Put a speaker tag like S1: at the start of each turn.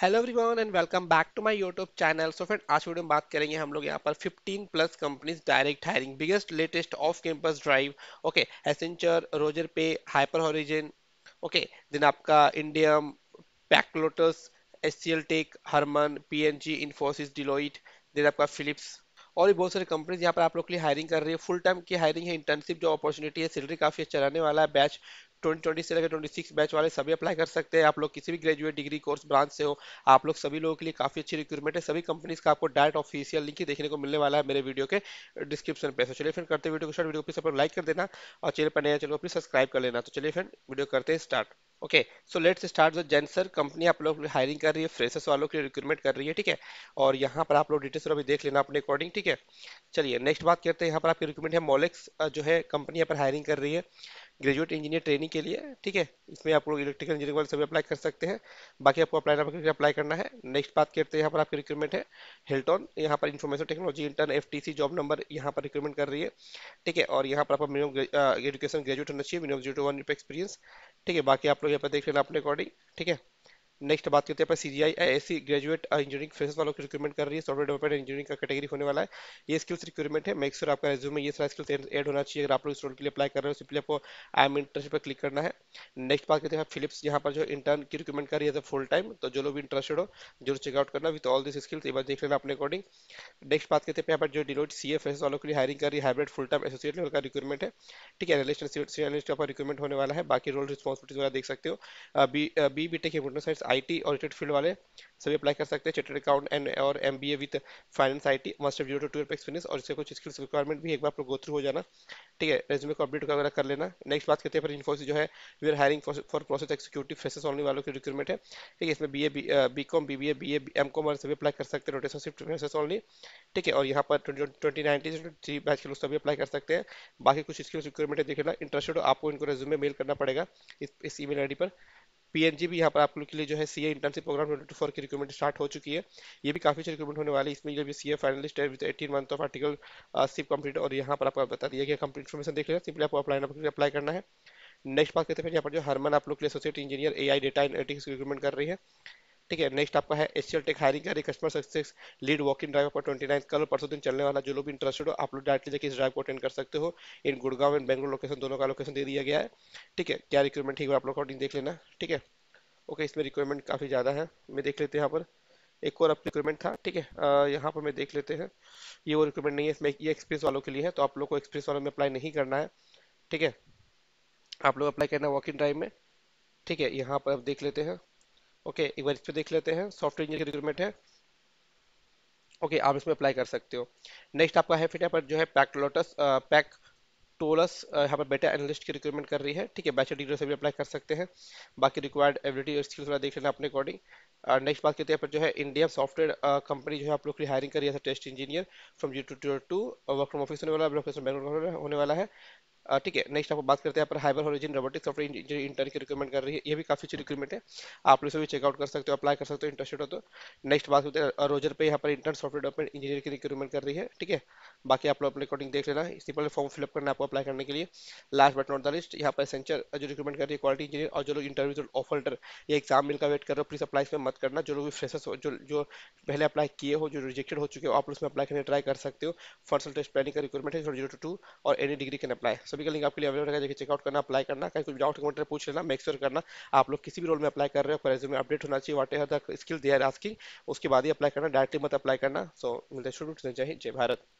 S1: hello everyone and welcome back to my YouTube channel so friend आज video में बात करेंगे हम लोग यहाँ पर 15 plus companies direct hiring biggest latest off campus drive okay Accenture Razorpay hyper horizon okay then आपका indium पैकलोटस S C L tech Harman जी इन्फोसिस डिलोइट देन आपका फिलिप्स और भी बहुत सारी कंपनीज यहाँ पर आप लोग के लिए हायरिंग कर रही है फुल टाइम की हायरिंग है इंटर्नशिप जो अपॉर्चुनिटी है सैलरी काफ़ी अच्छा रहने वाला है बैच 2020 से लेकर 26 बैच वाले सभी अप्लाई कर सकते हैं आप लोग किसी भी ग्रेजुएट डिग्री कोर्स ब्रांच से हो आप लोग सभी लोगों के लिए काफी अच्छी रिक्रूटमेंट है सभी कंपनीज का आपको डायरेक्ट ऑफिशियल लिंक ही देखने को मिलने वाला है मेरे वीडियो के डिस्क्रिप्शन पे तो चलिए फिर करते वीडियो को स्टार्ट वीडियो को लाइक कर देना और चैनल पर नया चैनल को सब्सक्राइब कर लेना तो चलिए फिर वीडियो करते हैं start okay so let's start जो जेंसर कंपनी आप लोग हायरिंग कर रही है फ्रेशर्स वालों के लिए रिक्रूटमेंट कर रही है ठीक है और यहाँ पर आप लोग डिटेल्स अभी देख लेना अपने अकॉर्डिंग ठीक है चलिए नेक्स्ट बात करते हैं यहाँ पर आपकी रिक्रूटमेंट है मोलेक्स जो है कंपनी यहाँ पर हायरिंग कर रही है ग्रेजुएट इंजीनियर ट्रेनिंग के लिए ठीक है इसमें आप लोग इलेक्ट्रिकल इंजीनियर वाले सभी अप्लाई कर सकते हैं बाकी आपको अप्लाई ना अप्लाई करना है नेक्स्ट बात करते हैं यहाँ पर आपकी रिक्रूटमेंट है हेल्टॉन यहाँ पर information technology intern F job number यहाँ पर रिक्रूटमेंट कर रही है ठीक है और यहाँ पर आपका मिनिमम एजुकेशन ग्रेजुएट होना चाहिए मिनिमम जीरो वन एक्सपीरियंस ठीक है बाकी आप लोग यहाँ पर देख लेना अपने अकॉर्डिंग ठीक है नेक्स्ट बात करते हैं C G I C graduate engineering phase वालों की रिक्रूटमेंट कर रही है सॉफ्टवेयर डेवलपमेंट इंजीनियरिंग का कैटेगरी होने वाला है ये स्किल्स रिक्रूटमेंट है मेक श्योर आपका रेज्यूम में ये सारा स्किल्स एड होना चाहिए अगर आप लोग रोल के लिए अप्लाई कर रहे हो सिंपली आपको आई एम इंटरेस्ट पर क्लिक करना है नेक्स्ट बात करते हैं फिलिप्स यहाँ पर जो इंटर्न की रिक्रूटमेंट कर रही है फुल टाइम तो जो लोग भी इंटरेस्टेड हो जरूर चेकआउट करना विथ ऑल दिस स्किल्स एक बार देख लेना अपने अकॉर्डिंग नेक्स्ट बात करते हैं यहाँ पर जो डिलोट सी एफ एस वालों के लिए हायरिंग कर रही है hybrid full time associate level का रिक्रूटमेंट है ठीक है रिलेशन का रिक्रूटमेंट होने वाला है बाकी रोल रिस्पॉन्सिबिलिटी वगैरह देख सकते हो B B tech computer science IT और रिलेटेड फील्ड वाले सभी अप्लाई कर सकते हैं चेटेड अकाउंट एंड और M B A with finance I T must zero to twelve experience और इससे कुछ स्किल्स रिक्वायरमेंट भी एक बार आपको गो थ्रू हो जाना ठीक है रेज्यूमे को अपडेट वगैरह कर लेना नेक्स्ट बात करते हैं फिर इन्फोसिस जो है we are hiring for process executive फेसेस ऑनली वालों की रिक्रूटमेंट है ठीक है इसमें B A B com B B A B A M com सभी अप्लाई कर सकते हैं रोटेशन शिफ्ट फ्रेशर्स ऑनली ठीक है और यहाँ पर ट्वेंटी नाइनटी थ्री बैच के लोग सभी अप्लाई कर सकते हैं बाकी कुछ स्किल्स रिक्वायरमेंट है देख लेना इंटरेस्टेड आपको इनको रेज्यूमे मेल करना पड़ेगा इस ई मेल आई डी पर पीएनजी भी यहाँ पर आप लोग के लिए जो है CA internship program twenty four की रिक्रूटमेंट स्टार्ट हो चुकी है ये भी काफी अच्छी रिक्रूटमेंट होने वाली है इसमें जब सी ए फाइनलिस्ट है with eighteen month of articleship complete और यहाँ पर आपको बता दिया गया कंप्लीट इन्फॉर्मेशन देख लिया सिंपली आपको अप्लाई अप्लाई करना है नेक्स्ट बात करते हैं यहाँ पर जो हरमन आप लोग के लिए associate engineer a data analytics recruitment कर रही है ठीक है नेक्स्ट आपका है एस टेक हायरिंग का customer success lead walk in drive आपका ट्वेंटी नाइन कल परसों दिन चलने वाला जो लोग भी इंटरेस्टेड हो आप लोग डायरेक्टली जाकर इस ड्राइव को अटेंड कर सकते हो in Gurgaon and Bangalore location दोनों का लोकेशन दे दिया गया है ठीक है क्या रिक्वायरमेंट है आप लोग अकॉर्डिंग देख लेना ठीक है ओके इसमें रिक्वायरमेंट काफ़ी ज़्यादा है मैं देख लेते हैं यहाँ पर एक और रिक्वायरमेंट था ठीक है यहाँ पर मैं देख लेते हैं ये वो रिक्वायरमेंट नहीं है इसमें ये एक्सप्रेस वालों के लिए है तो आप लोग को एक्सप्रेस वालों में अप्लाई नहीं करना है ठीक है आप लोग अप्लाई करना वॉक इन ड्राइव में ठीक है यहाँ पर आप देख लेते हैं ओके एक बार इस पर देख लेते हैं सॉफ्टवेयर इंजीनियर की रिक्रूटमेंट है ओके आप इसमें अप्लाई कर सकते हो नेक्स्ट आपका है फिर यहाँ पर जो है पैक लोटस पैक टोलस यहाँ पर बेटा एनालिस्ट की रिक्रूटमेंट कर रही है ठीक है बैचलर डिग्री से भी अप्लाई कर सकते हैं बाकी रिक्वायर्ड एबिलिटी और स्किल्स वगैरह देख लेना अपने अकॉर्डिंग नेक्स्ट बात करते हैं पर जो है इंडिया सॉफ्टवेयर कंपनी जो है आप लोग की हायरिंग रही है test engineer from G two two work from office होने वाला होने वाला है ठीक है नेक्स्ट आप बात करते हैं पर hyper origin robotic software engineer intern की रिक्रूटमेंट कर रही है ये भी काफी अच्छी रिक्रूटमेंट है आप लोग भी चेकआउट कर सकते हो अप्लाई कर सकते हो इंटरेस्टेड हो तो नेक्स्ट बात करते हैं रोजर पे यहाँ पर इंटर्न सॉफ्टवेयर डेवलपमेंट इंजीनियर की रिक्रूटमेंट कर रही है ठीक है बाकी आप लोग अपने अकॉर्डिंग देख लेना सिंपल फॉर्म फिलअप करना आपको अप्लाई करने के लिए last but not the least यहाँ पर सेंचर जो रिक्रूटमेंट कर रही है क्वालिटी इंजीनियर और जो लोग इंटरव्यू ऑफ होल्डर या एग्जाम मिल का वेट कर रहे हो प्लीज अप्लाई इसमें मत करना जो लोग फ्रेशर्स हो जो जो पहले अप्लाई किए हो जो रिजेक्टेड हो चुके हो आप लोग उसमें अप्लाई करने ट्राई कर सकते हो फर्स्ट टेस्ट प्लानिंग का रिक्रूटमेंट है जीरो टू और एनी डिग्री कैन अप्लाई सभी का लिंक आपके लिए अवेलेबल रहेगा देखिए चेकआउट करना अप्लाई करना कहीं कुछ डाउट कमेंट पूछ लेना मेक श्योर करना आप लोग किसी भी रोल में अप्लाई कर रहे हो रेज्यूमे अपडेट होना चाहिए what are skill they are asking उसके बाद ही अप्लाई करना डायरेक्टली मत अप्लाई करना सो मिलते शुरू जय हिंद जय भारत